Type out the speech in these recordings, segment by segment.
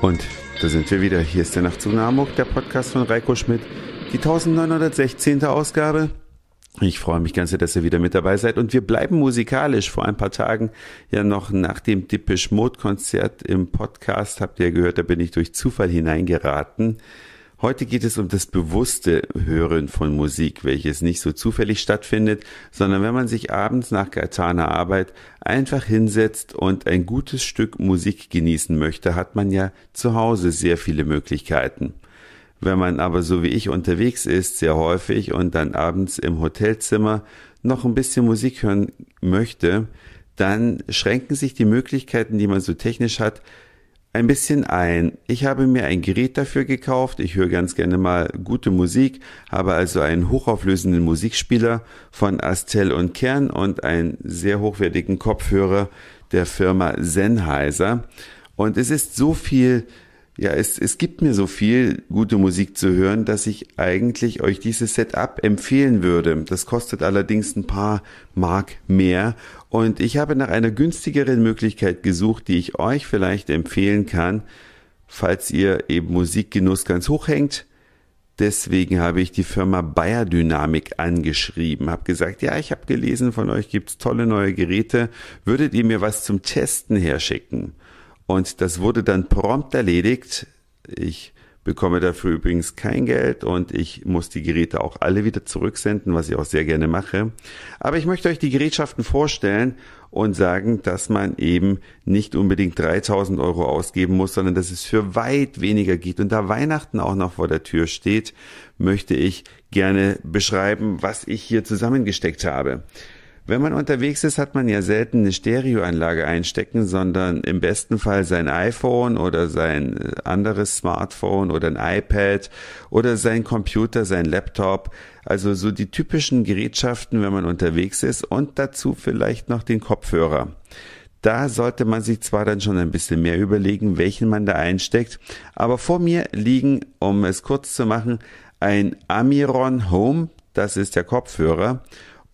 Und da sind wir wieder. Hier ist der Nachtzug nach Hamburg, der Podcast von Reiko Schmidt, die 1916. Ausgabe. Ich freue mich ganz sehr, dass ihr wieder mit dabei seid. Und wir bleiben musikalisch. Vor ein paar Tagen, ja noch nach dem Dippisch Mode Konzert im Podcast, habt ihr gehört, da bin ich durch Zufall hineingeraten. Heute geht es um das bewusste Hören von Musik, welches nicht so zufällig stattfindet, sondern wenn man sich abends nach getaner Arbeit einfach hinsetzt und ein gutes Stück Musik genießen möchte, hat man ja zu Hause sehr viele Möglichkeiten. Wenn man aber so wie ich unterwegs ist, sehr häufig und dann abends im Hotelzimmer noch ein bisschen Musik hören möchte, dann schränken sich die Möglichkeiten, die man so technisch hat, ein bisschen ein. Ich habe mir ein Gerät dafür gekauft. Ich höre ganz gerne mal gute Musik, habe also einen hochauflösenden Musikspieler von Astel und Kern und einen sehr hochwertigen Kopfhörer der Firma Sennheiser. Und es ist so viel ja, es, es gibt mir so viel gute Musik zu hören, dass ich eigentlich euch dieses Setup empfehlen würde. Das kostet allerdings ein paar Mark mehr und ich habe nach einer günstigeren Möglichkeit gesucht, die ich euch vielleicht empfehlen kann, falls ihr eben Musikgenuss ganz hoch hängt. Deswegen habe ich die Firma Bayer Dynamik angeschrieben, habe gesagt, ja, ich habe gelesen, von euch gibt es tolle neue Geräte, würdet ihr mir was zum Testen herschicken? Und das wurde dann prompt erledigt. Ich bekomme dafür übrigens kein Geld und ich muss die Geräte auch alle wieder zurücksenden, was ich auch sehr gerne mache. Aber ich möchte euch die Gerätschaften vorstellen und sagen, dass man eben nicht unbedingt 3000 Euro ausgeben muss, sondern dass es für weit weniger geht. Und da Weihnachten auch noch vor der Tür steht, möchte ich gerne beschreiben, was ich hier zusammengesteckt habe. Wenn man unterwegs ist, hat man ja selten eine Stereoanlage einstecken, sondern im besten Fall sein iPhone oder sein äh, anderes Smartphone oder ein iPad oder sein Computer, sein Laptop. Also so die typischen Gerätschaften, wenn man unterwegs ist und dazu vielleicht noch den Kopfhörer. Da sollte man sich zwar dann schon ein bisschen mehr überlegen, welchen man da einsteckt, aber vor mir liegen, um es kurz zu machen, ein Amiron Home, das ist der Kopfhörer,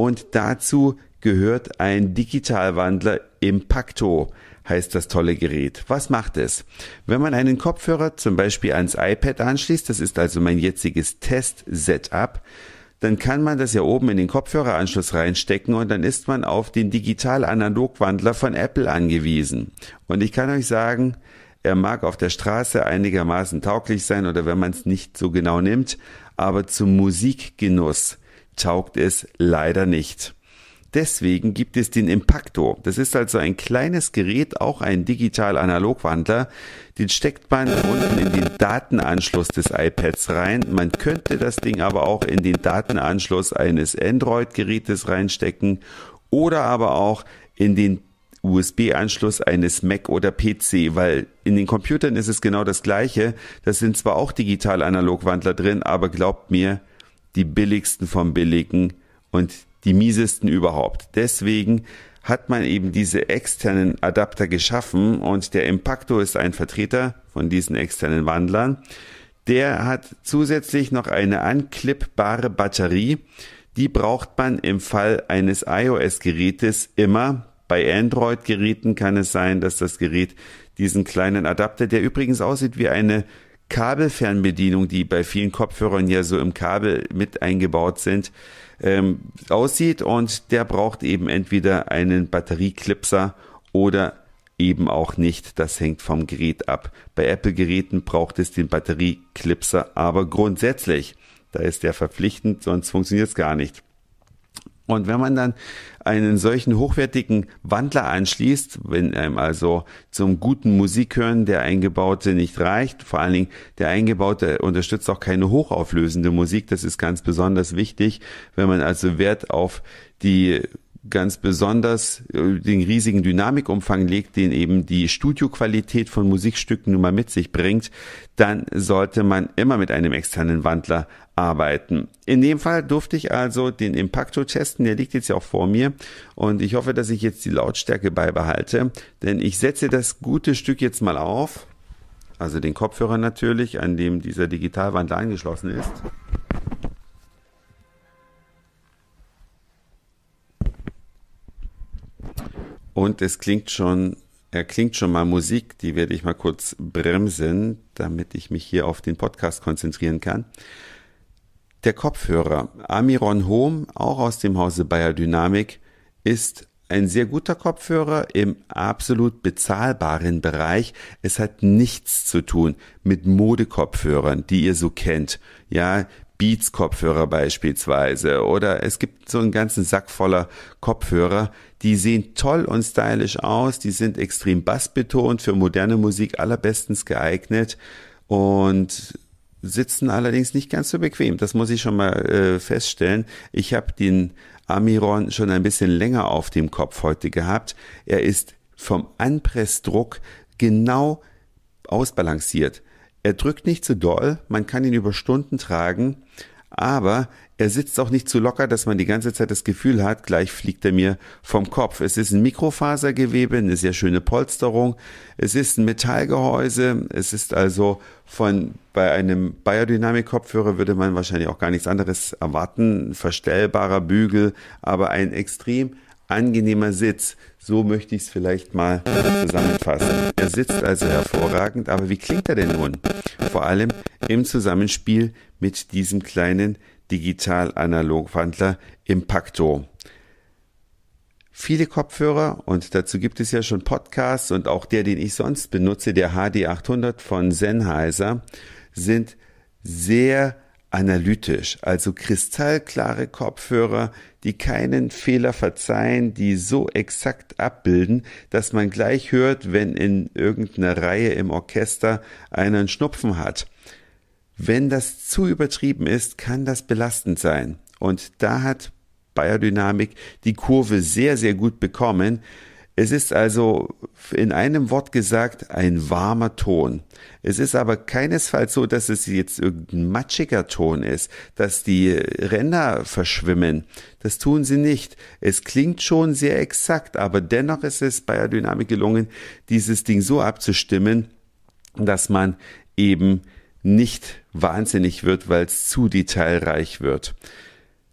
und dazu gehört ein Digitalwandler Impacto heißt das tolle Gerät. Was macht es? Wenn man einen Kopfhörer zum Beispiel ans iPad anschließt, das ist also mein jetziges Test-Setup, dann kann man das ja oben in den Kopfhöreranschluss reinstecken und dann ist man auf den Digital-Analog-Wandler von Apple angewiesen. Und ich kann euch sagen, er mag auf der Straße einigermaßen tauglich sein oder wenn man es nicht so genau nimmt, aber zum Musikgenuss taugt es leider nicht. Deswegen gibt es den Impacto. Das ist also ein kleines Gerät, auch ein digital-analog-Wandler. Den steckt man unten in den Datenanschluss des iPads rein. Man könnte das Ding aber auch in den Datenanschluss eines Android-Gerätes reinstecken oder aber auch in den USB-Anschluss eines Mac oder PC, weil in den Computern ist es genau das gleiche. Das sind zwar auch digital-analog-Wandler drin, aber glaubt mir, die billigsten vom Billigen und die miesesten überhaupt. Deswegen hat man eben diese externen Adapter geschaffen und der Impacto ist ein Vertreter von diesen externen Wandlern. Der hat zusätzlich noch eine anklippbare Batterie. Die braucht man im Fall eines iOS-Gerätes immer. Bei Android-Geräten kann es sein, dass das Gerät diesen kleinen Adapter, der übrigens aussieht wie eine Kabelfernbedienung, die bei vielen Kopfhörern ja so im Kabel mit eingebaut sind, ähm, aussieht und der braucht eben entweder einen Batterieklipser oder eben auch nicht. Das hängt vom Gerät ab. Bei Apple-Geräten braucht es den Batterieklipser aber grundsätzlich. Da ist der verpflichtend, sonst funktioniert es gar nicht. Und wenn man dann einen solchen hochwertigen Wandler anschließt, wenn einem also zum guten Musik hören der eingebaute nicht reicht, vor allen Dingen der eingebaute unterstützt auch keine hochauflösende Musik, das ist ganz besonders wichtig, wenn man also Wert auf die ganz besonders äh, den riesigen Dynamikumfang legt, den eben die Studioqualität von Musikstücken nun mal mit sich bringt, dann sollte man immer mit einem externen Wandler arbeiten. In dem Fall durfte ich also den Impacto testen, der liegt jetzt ja auch vor mir und ich hoffe, dass ich jetzt die Lautstärke beibehalte, denn ich setze das gute Stück jetzt mal auf, also den Kopfhörer natürlich, an dem dieser Digitalwandler angeschlossen ist. Und es klingt schon, er klingt schon mal Musik, die werde ich mal kurz bremsen, damit ich mich hier auf den Podcast konzentrieren kann. Der Kopfhörer Amiron Home, auch aus dem Hause Bayer Dynamik, ist ein sehr guter Kopfhörer im absolut bezahlbaren Bereich. Es hat nichts zu tun mit Modekopfhörern, die ihr so kennt. Ja, Beats-Kopfhörer beispielsweise oder es gibt so einen ganzen Sack voller Kopfhörer, die sehen toll und stylisch aus, die sind extrem bassbetont, für moderne Musik allerbestens geeignet und sitzen allerdings nicht ganz so bequem. Das muss ich schon mal äh, feststellen. Ich habe den Amiron schon ein bisschen länger auf dem Kopf heute gehabt. Er ist vom Anpressdruck genau ausbalanciert. Er drückt nicht zu doll, man kann ihn über Stunden tragen, aber er sitzt auch nicht zu locker, dass man die ganze Zeit das Gefühl hat, gleich fliegt er mir vom Kopf. Es ist ein Mikrofasergewebe, eine sehr schöne Polsterung. Es ist ein Metallgehäuse. Es ist also von, bei einem biodynamik kopfhörer würde man wahrscheinlich auch gar nichts anderes erwarten. verstellbarer Bügel, aber ein extrem angenehmer Sitz. So möchte ich es vielleicht mal zusammenfassen. Er sitzt also hervorragend, aber wie klingt er denn nun? Vor allem im Zusammenspiel mit diesem kleinen Digital-Analog-Wandler Impacto. Viele Kopfhörer und dazu gibt es ja schon Podcasts und auch der, den ich sonst benutze, der HD800 von Sennheiser, sind sehr analytisch, also kristallklare Kopfhörer, die keinen Fehler verzeihen, die so exakt abbilden, dass man gleich hört, wenn in irgendeiner Reihe im Orchester einen Schnupfen hat. Wenn das zu übertrieben ist, kann das belastend sein. Und da hat Biodynamik die Kurve sehr, sehr gut bekommen. Es ist also in einem Wort gesagt ein warmer Ton. Es ist aber keinesfalls so, dass es jetzt irgendein matschiger Ton ist, dass die Ränder verschwimmen. Das tun sie nicht. Es klingt schon sehr exakt, aber dennoch ist es bei der Dynamik gelungen, dieses Ding so abzustimmen, dass man eben nicht wahnsinnig wird, weil es zu detailreich wird.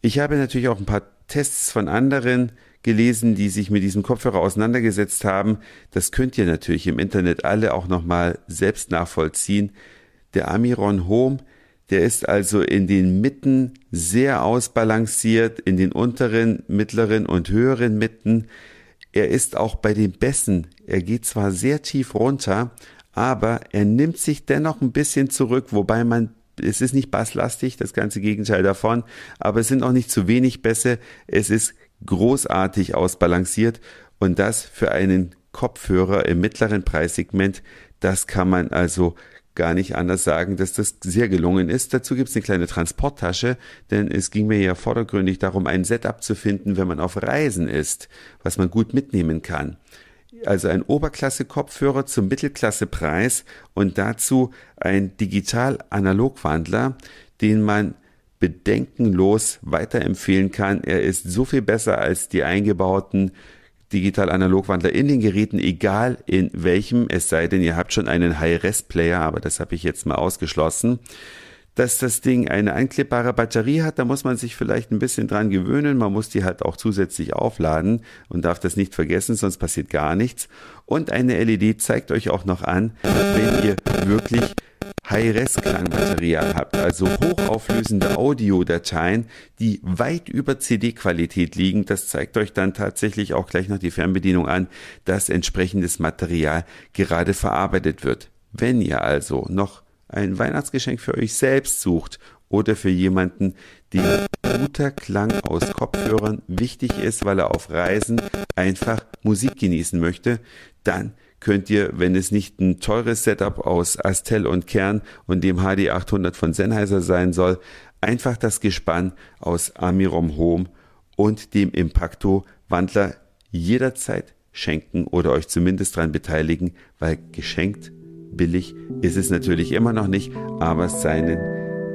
Ich habe natürlich auch ein paar Tests von anderen gelesen, die sich mit diesem Kopfhörer auseinandergesetzt haben. Das könnt ihr natürlich im Internet alle auch nochmal selbst nachvollziehen. Der Amiron Home, der ist also in den Mitten sehr ausbalanciert, in den unteren, mittleren und höheren Mitten. Er ist auch bei den Bässen, er geht zwar sehr tief runter, aber er nimmt sich dennoch ein bisschen zurück, wobei man es ist nicht basslastig, das ganze Gegenteil davon, aber es sind auch nicht zu wenig Bässe. Es ist großartig ausbalanciert und das für einen Kopfhörer im mittleren Preissegment, das kann man also gar nicht anders sagen, dass das sehr gelungen ist. Dazu gibt es eine kleine Transporttasche, denn es ging mir ja vordergründig darum, ein Setup zu finden, wenn man auf Reisen ist, was man gut mitnehmen kann also ein Oberklasse-Kopfhörer zum Mittelklasse-Preis und dazu ein Digital-Analog-Wandler, den man bedenkenlos weiterempfehlen kann. Er ist so viel besser als die eingebauten Digital-Analog-Wandler in den Geräten, egal in welchem, es sei denn, ihr habt schon einen High-Res-Player, aber das habe ich jetzt mal ausgeschlossen dass das Ding eine anklippbare Batterie hat. Da muss man sich vielleicht ein bisschen dran gewöhnen. Man muss die halt auch zusätzlich aufladen und darf das nicht vergessen, sonst passiert gar nichts. Und eine LED zeigt euch auch noch an, wenn ihr wirklich High-Res-Klangmaterial habt, also hochauflösende Audiodateien, die weit über CD-Qualität liegen. Das zeigt euch dann tatsächlich auch gleich noch die Fernbedienung an, dass entsprechendes Material gerade verarbeitet wird. Wenn ihr also noch ein Weihnachtsgeschenk für euch selbst sucht oder für jemanden, dem guter Klang aus Kopfhörern wichtig ist, weil er auf Reisen einfach Musik genießen möchte, dann könnt ihr, wenn es nicht ein teures Setup aus Astel und Kern und dem HD 800 von Sennheiser sein soll, einfach das Gespann aus Amirom Home und dem Impacto Wandler jederzeit schenken oder euch zumindest daran beteiligen, weil geschenkt Billig ist es natürlich immer noch nicht, aber seinen,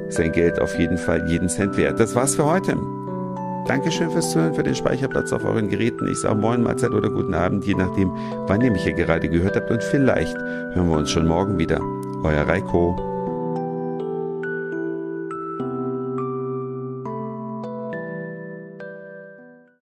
sein Geld auf jeden Fall jeden Cent wert. Das war's für heute. Dankeschön fürs Zuhören, für den Speicherplatz auf euren Geräten. Ich sage Moin, Mahlzeit oder guten Abend, je nachdem, wann ihr mich hier gerade gehört habt. Und vielleicht hören wir uns schon morgen wieder. Euer Reiko.